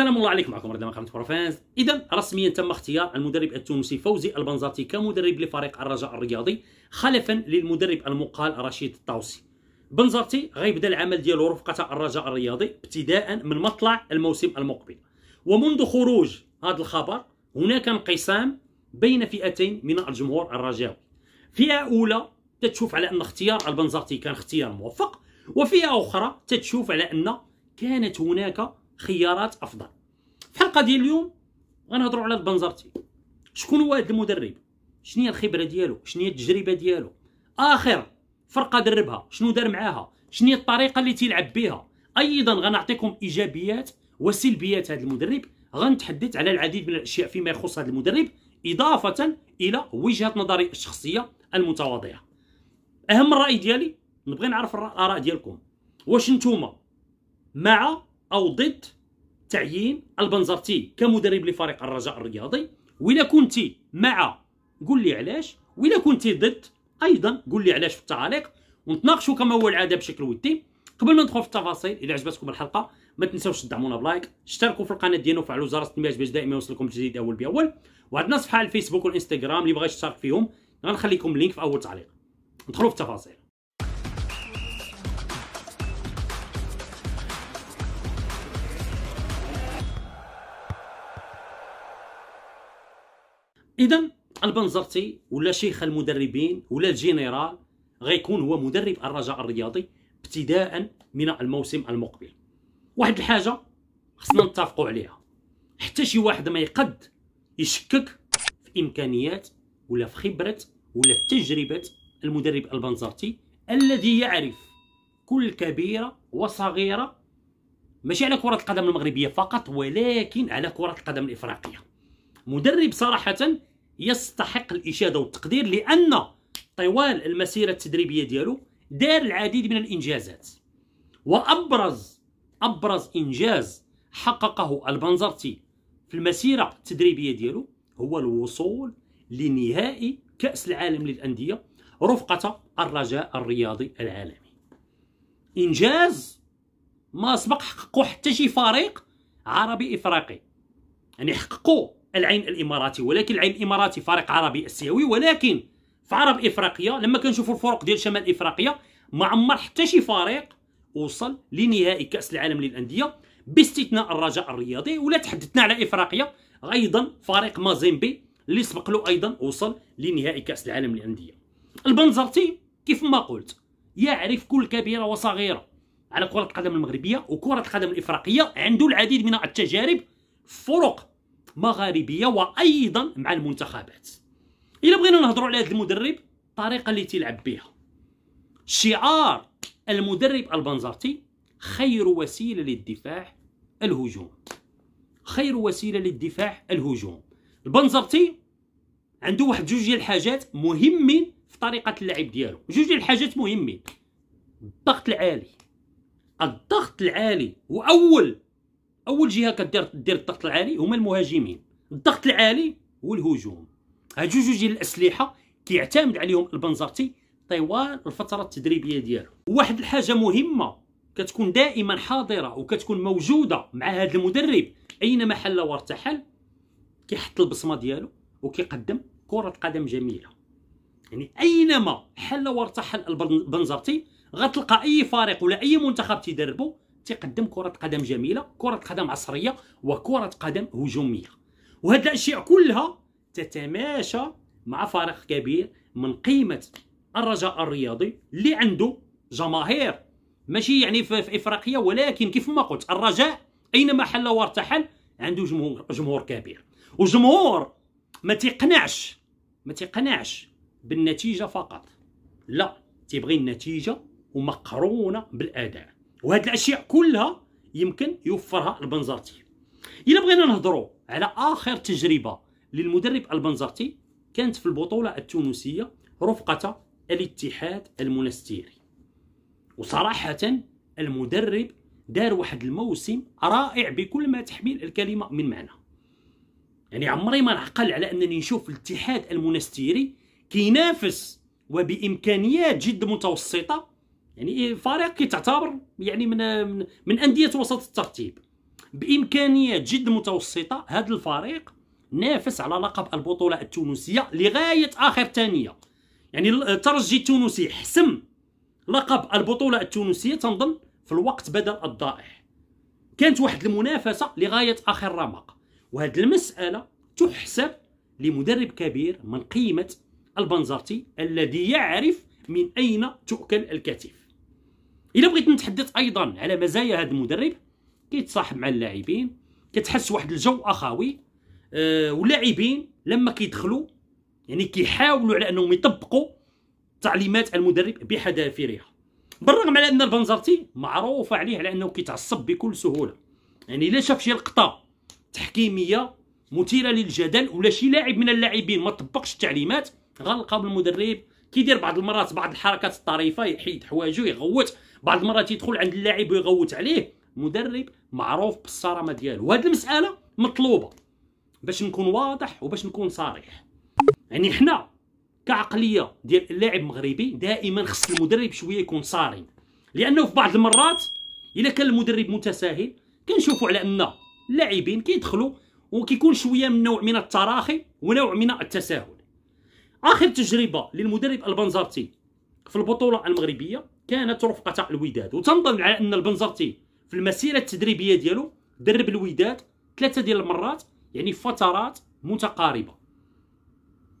السلام الله عليكم معكم رضا من بروفانس اذا رسميا تم اختيار المدرب التونسي فوزي البنزاتي كمدرب لفريق الرجاء الرياضي خلفا للمدرب المقال رشيد الطوسي بنزرتي غيبدا العمل ديالو رفقه الرجاء الرياضي ابتداء من مطلع الموسم المقبل ومنذ خروج هذا الخبر هناك انقسام بين فئتين من الجمهور الرجاوي فئه اولى تتشوف على ان اختيار البنزرتي كان اختيار موفق وفئه اخرى تتشوف على ان كانت هناك خيارات افضل في الحلقه ديال اليوم غنهضروا على البنزرتي شكون هو هذا المدرب شنو هي الخبره ديالو شنو هي التجربه ديالو اخر فرقه دربها شنو دار معاها شنو هي الطريقه اللي تيلعب بها ايضا غنعطيكم ايجابيات وسلبيات هذا المدرب غنتحدث على العديد من الاشياء فيما يخص هذا المدرب اضافه الى وجهه نظري الشخصيه المتواضعه اهم الراي ديالي نبغي نعرف الاراء ديالكم واش نتوما مع او ضد تعيين البنزرتي كمدرب لفريق الرجاء الرياضي ولا كنت مع قول لي علاش ولا كنت ضد ايضا قول لي علاش في التعاليق ونتناقشوا كما هو العاده بشكل ودي قبل ما ندخل في التفاصيل اذا عجبتكم الحلقه ما تنساوش تدعمونا بلايك اشتركوا في القناه ديالنا وفعلوا جرس التنبيهات باش دائما يوصلكم الجديد اول باول وعندنا صفحه على الفيسبوك والانستغرام اللي بغى يشترك فيهم غنخليكم اللينك في اول تعليق ندخلوا في التفاصيل اذا البنزرتي ولا شيخ المدربين ولا الجنرال غيكون هو مدرب الرجاء الرياضي ابتداء من الموسم المقبل واحد الحاجه خصنا نتفقوا عليها حتى شي واحد ما يقد يشكك في امكانيات ولا في خبره ولا في تجربه المدرب البنزرتي الذي يعرف كل كبيره وصغيره ماشي على كره القدم المغربيه فقط ولكن على كره القدم الافريقيه مدرب صراحه يستحق الاشاده والتقدير لان طوال المسيره التدريبيه ديالو دار العديد من الانجازات وابرز ابرز انجاز حققه البنزرتي في المسيره التدريبيه ديالو هو الوصول لنهائي كاس العالم للانديه رفقه الرجاء الرياضي العالمي انجاز ما سبق حققه حتى شي فريق عربي افريقي يعني حققوه العين الاماراتي ولكن العين الاماراتي فريق عربي اسيوي ولكن في عرب افريقيا لما كنشوفوا الفرق ديال شمال افريقيا ما عمر حتى شي فريق وصل لنهائي كاس العالم للانديه باستثناء الرجاء الرياضي ولا تحدثنا على افريقيا ايضا فريق مازيمبي اللي سبق له ايضا وصل لنهائي كاس العالم للانديه البنزرتي كيف ما قلت يعرف كل كبيره وصغيره على كره القدم المغربيه وكره القدم الافريقيه عنده العديد من التجارب فرق مغاربيه وايضا مع المنتخبات الا بغينا نهضروا على هذا المدرب الطريقه اللي تيلعب بها شعار المدرب البنزرتي خير وسيله للدفاع الهجوم خير وسيله للدفاع الهجوم البنزرتي عنده واحد جوج ديال الحاجات مهمين في طريقه اللعب ديالو جوج ديال الحاجات مهمين الضغط العالي الضغط العالي هو اول اول جهه كدير دير الضغط العالي هما المهاجمين الضغط العالي هو الهجوم هاد جوج ديال الاسلحه كيعتمد عليهم البنزرتي طوال الفتره التدريبيه ديالو واحد الحاجه مهمه كتكون دائما حاضره وكتكون موجوده مع هذا المدرب اينما حل وارتحل كيحط البصمه ديالو وكيقدم كره قدم جميله يعني اينما حل وارتحل البنزرتي غتلقى اي فريق ولا اي منتخب تيدربو تقدم كره قدم جميله كره قدم عصريه وكره قدم هجوميه وهذا الاشياء كلها تتماشى مع فريق كبير من قيمه الرجاء الرياضي اللي عنده جماهير ماشي يعني في افريقيا ولكن كيف ما قلت الرجاء اينما حل وارتحل عنده جمهور جمهور كبير وجمهور ما تقنعش ما تقنعش بالنتيجه فقط لا تيبغي النتيجه ومقرونه بالاداء وهاد الاشياء كلها يمكن يوفرها البنزرتي الا بغينا نهضروا على اخر تجربه للمدرب البنزرتي كانت في البطوله التونسيه رفقه الاتحاد المنستيري وصراحه المدرب دار واحد الموسم رائع بكل ما تحمل الكلمه من معنى يعني عمري ما نعقل على انني نشوف الاتحاد المنستيري كينافس وبامكانيات جد متوسطه يعني إيه، فريق كيتعتبر يعني من من, من انديه وسط الترتيب بامكانيات جد متوسطه هذا الفريق نافس على لقب البطوله التونسيه لغايه اخر ثانيه يعني الترجي التونسي حسم لقب البطوله التونسيه تنظن في الوقت بدل الضائح كانت واحد المنافسه لغايه اخر رمق وهذه المساله تحسب لمدرب كبير من قيمه البنزرتي الذي يعرف من اين تؤكل الكتف الا بغيت نتحدث ايضا على مزايا هذا المدرب كيتصاحب مع اللاعبين كتحس واحد الجو اخوي أه واللاعبين لما كيدخلوا يعني كيحاولوا على انهم يطبقوا تعليمات المدرب بحذافيرها بالرغم على ان البنزرتي معروف عليه على انه كيتعصب بكل سهوله يعني الا شاف شي لقطه تحكيميه مثيره للجدل ولا شي لاعب من اللاعبين ما طبقش التعليمات غلقه بالمدرب كيدير بعض المرات بعض الحركات الطريفه يحيد حوايجو يغوت بعض المرات يدخل عند اللاعب ويغوت عليه مدرب معروف بالصرامه ديالو وهذه المساله مطلوبه باش نكون واضح وباش نكون صريح يعني حنا كعقليه ديال اللاعب المغربي دائما خص المدرب شويه يكون صارم لانه في بعض المرات الا كان المدرب متساهل كنشوفوا على ان اللاعبين كيدخلوا وكيكون شويه من نوع من التراخي ونوع من التساهل اخر تجربه للمدرب البنزرتي في البطوله المغربيه كانت رفقة الوداد وتنظن على ان البنزرتي في المسيرة التدريبية ديالو درب الوداد ثلاثة ديال المرات يعني فترات متقاربة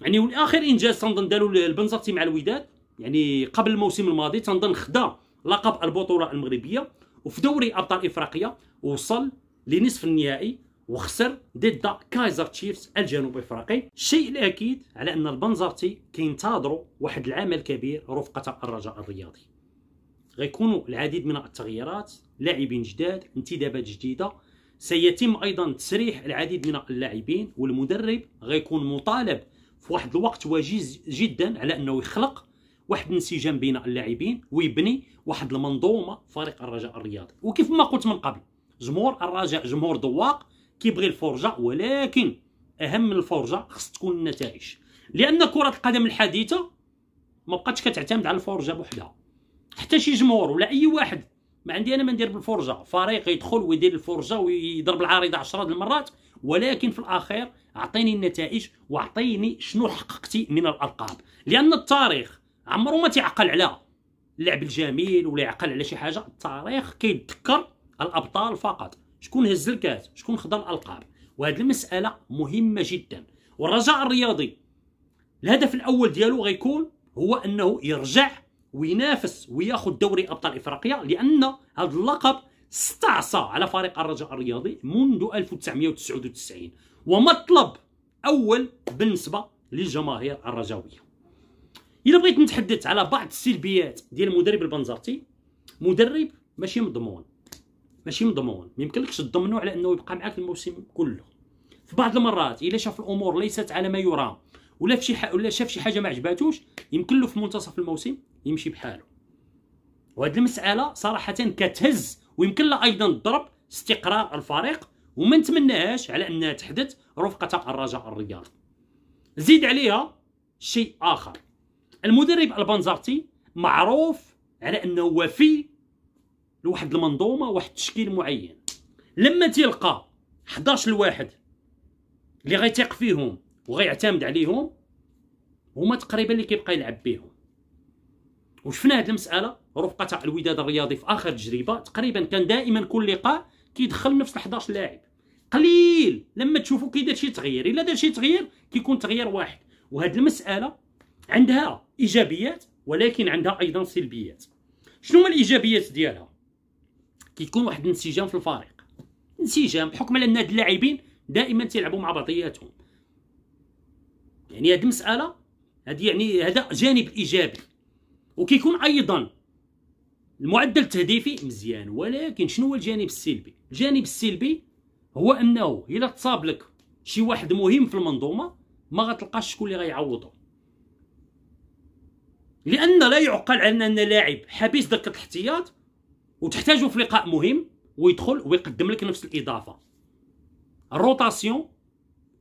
يعني والاخر انجاز تنظن دارو البنزرتي مع الوداد يعني قبل الموسم الماضي تنظن خدا لقب البطولة المغربية وفي دوري ابطال افريقيا وصل لنصف النهائي وخسر ضد كايزر تشيفز الجنوب افريقي الشيء الاكيد على ان البنزرتي كينتظروا واحد العمل كبير رفقه الرجاء الرياضي غيكونوا العديد من التغييرات لاعبين جداد انتدابات جديده سيتم ايضا تسريح العديد من اللاعبين والمدرب غيكون مطالب في واحد الوقت وجيز جدا على انه يخلق واحد الانسجام بين اللاعبين ويبني واحد المنظومه فريق الرجاء الرياضي وكيف ما قلت من قبل جمهور الرجاء جمهور ذواق كيبغي الفرجه ولكن اهم من الفرجه خص تكون النتائج لان كره القدم الحديثه ما بقاتش كتعتمد على الفرجه بوحدها حتى شي جمهور ولا اي واحد ما عندي انا ما ندير بالفرجه فريق يدخل ويدير الفرجه ويضرب العارضه 10 المرات ولكن في الاخير اعطيني النتائج واعطيني شنو حققتي من الالقاب لان التاريخ عمره ما تعقل على اللعب الجميل ولا يعقل على شي حاجه التاريخ كيتذكر الابطال فقط شكون هز الكاس شكون خدا الالقاب وهذه المساله مهمه جدا والرجاء الرياضي الهدف الاول ديالو غيكون هو انه يرجع وينافس وياخذ دوري ابطال افريقيا لان هذا اللقب استعصى على فريق الرجاء الرياضي منذ 1999 ومطلب اول بالنسبه للجماهير الرجاويه الا بغيت نتحدث على بعض السلبيات ديال المدرب البنزرتي مدرب ماشي مضمون ماشي مضمون ما يمكنلكش تضمنه على انه يبقى معك الموسم كله في بعض المرات الا شاف الامور ليست على ما يرام ولا في شي ولا شاف شي حاجه ما عجباتوش يمكن له في منتصف الموسم يمشي بحاله وهاد المساله صراحه كتهز ويمكن لها ايضا ضرب استقرار الفريق وما نتمناهاش على انها تحدث رفقه الرجاء الرياضي زيد عليها شيء اخر المدرب البنزرتي معروف على انه وفي لواحد المنظومه واحد التشكيل معين لما تلقى 11 واحد اللي غيتيق فيهم وغيعتمد عليهم هما تقريبا اللي كيبقى يلعب بهم وشفنا هذه المساله رفقه تاع الوداد الرياضي في اخر تجربه تقريبا كان دائما كل لقاء كيدخل نفس 11 لاعب قليل لما تشوفوا كي دار شي تغيير الا دار شي تغيير كيكون تغيير واحد وهذه المساله عندها ايجابيات ولكن عندها ايضا سلبيات شنو هما الايجابيات ديالها كيكون واحد الانسجام في الفريق انسجام بحكم على ان هاد اللاعبين دائما تيلعبوا مع بعضياتهم يعني هاد المساله هاد يعني هذا جانب ايجابي وكيكون ايضا المعدل التهديفي مزيان ولكن شنو هو الجانب السلبي الجانب السلبي هو انه الا تصاب لك شي واحد مهم في المنظومه ما غتلقاش شكون اللي غيعوضه لان لا يعقل على ان لاعب حبيس دكه الاحتياط وتحتاجه في لقاء مهم ويدخل ويقدم لك نفس الاضافه الروتاسيون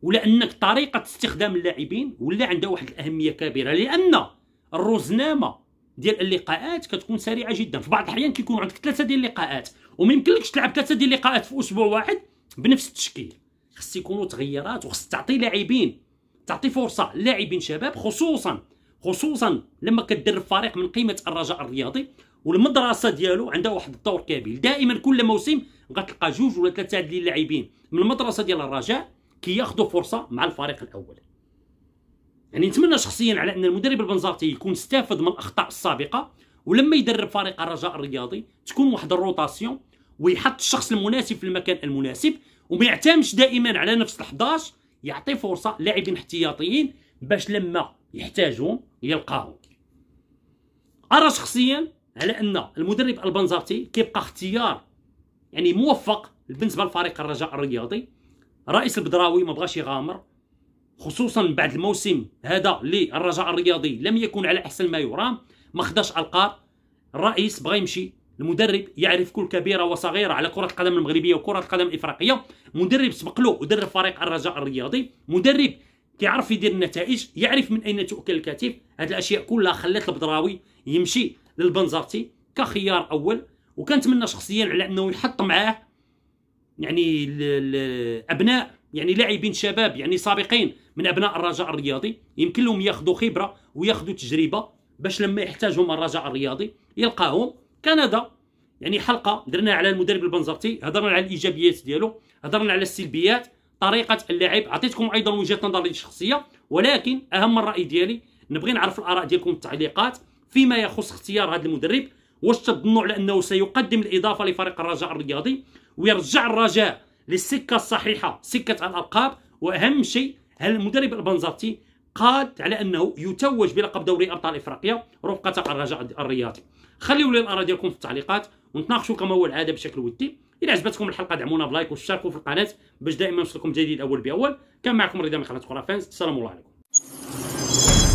ولا انك طريقه استخدام اللاعبين ولا عندها واحد الاهميه كبيره لان الرزنامه ديال اللقاءات كتكون سريعه جدا في بعض الاحيان كيكون عندك ثلاثه ديال اللقاءات وما يمكنلكش تلعب ثلاثه ديال اللقاءات في اسبوع واحد بنفس التشكيل خص يكونوا تغييرات وخص تعطي لاعبين تعطي فرصه لاعبين شباب خصوصا خصوصا لما كتدرب فريق من قيمه الرجاء الرياضي والمدرسه ديالو عندها واحد الدور كبير دائما كل موسم غتلقى جوج ولا ثلاثه ديال اللاعبين من المدرسه ديال الرجاء كياخذوا فرصه مع الفريق الاول يعني نتمنى شخصيا على ان المدرب البنزرتي يكون استافد من الاخطاء السابقه ولما يدرب فريق الرجاء الرياضي تكون واحد الروتاسيون ويحط الشخص المناسب في المكان المناسب وما يعتمدش دائما على نفس ال11 يعطي فرصه لاعبين احتياطيين باش لما يحتاجهم يلقاهم ارى شخصيا على ان المدرب البنزرتي كيبقى اختيار يعني موفق بالنسبه لفريق الرجاء الرياضي رئيس البدراوي ما بغاش يغامر خصوصا بعد الموسم هذا للرجاء الرياضي لم يكن على احسن ما يرام ما خداش القاب الرئيس بغى يمشي المدرب يعرف كل كبيره وصغيره على كره القدم المغربيه وكره القدم الافريقيه مدرب سبق له ودرب فريق الرجاء الرياضي مدرب كيعرف يدير النتائج يعرف من اين تؤكل الكتف هاد الاشياء كلها خلات البدراوي يمشي للبنزرتي كخيار اول وكنتمنى شخصيا على انه يحط معاه يعني ابناء يعني لاعبين شباب يعني سابقين من ابناء الرجاء الرياضي يمكن لهم ياخذوا خبره وياخذوا تجربه باش لما يحتاجهم الرجاء الرياضي يلقاهم كندا يعني حلقه درنا على المدرب البنزرتي هضرنا على الايجابيات ديالو هضرنا على السلبيات طريقه اللعب عطيتكم ايضا وجهه نظري الشخصيه ولكن اهم الراي ديالي نبغي نعرف الاراء ديالكم التعليقات فيما يخص اختيار هذا المدرب واش تظنوا على انه سيقدم الاضافه لفريق الرجاء الرياضي ويرجع الرجاء للسكه الصحيحه سكه الالقاب واهم شيء المدرب البنزرتي قاد على انه يتوج بلقب دوري ابطال افريقيا رفقه الرجاء الرياضي خليوا لي الاراء ديالكم في التعليقات ونتناقشوا كما هو العاده بشكل ودي إذا عجبتكم الحلقه دعمونا بلايك واشتركوا في القناه باش دائما يوصلكم جديد اول باول كان معكم رضا من قناه فانز السلام عليكم